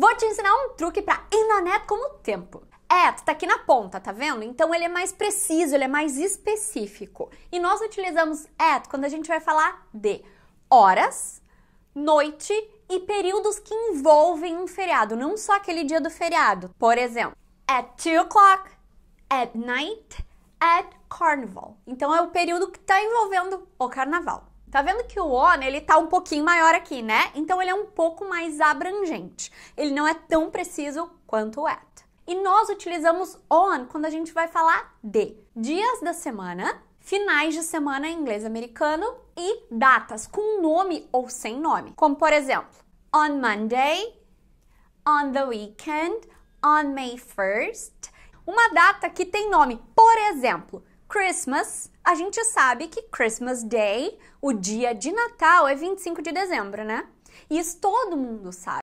Vou te ensinar um truque para ir na net com o tempo. É, tu tá aqui na ponta, tá vendo? Então ele é mais preciso, ele é mais específico. E nós utilizamos at é, quando a gente vai falar de horas, noite e períodos que envolvem um feriado, não só aquele dia do feriado. Por exemplo, at 2 o'clock, at night, at carnival. Então é o período que está envolvendo o carnaval. Tá vendo que o on, né, ele tá um pouquinho maior aqui, né? Então ele é um pouco mais abrangente. Ele não é tão preciso quanto o at. E nós utilizamos on quando a gente vai falar de dias da semana, finais de semana em inglês americano e datas com nome ou sem nome. Como por exemplo, on Monday, on the weekend, on May 1st. Uma data que tem nome, por exemplo, Christmas, a gente sabe que Christmas Day, o dia de Natal, é 25 de dezembro, né? Isso todo mundo sabe.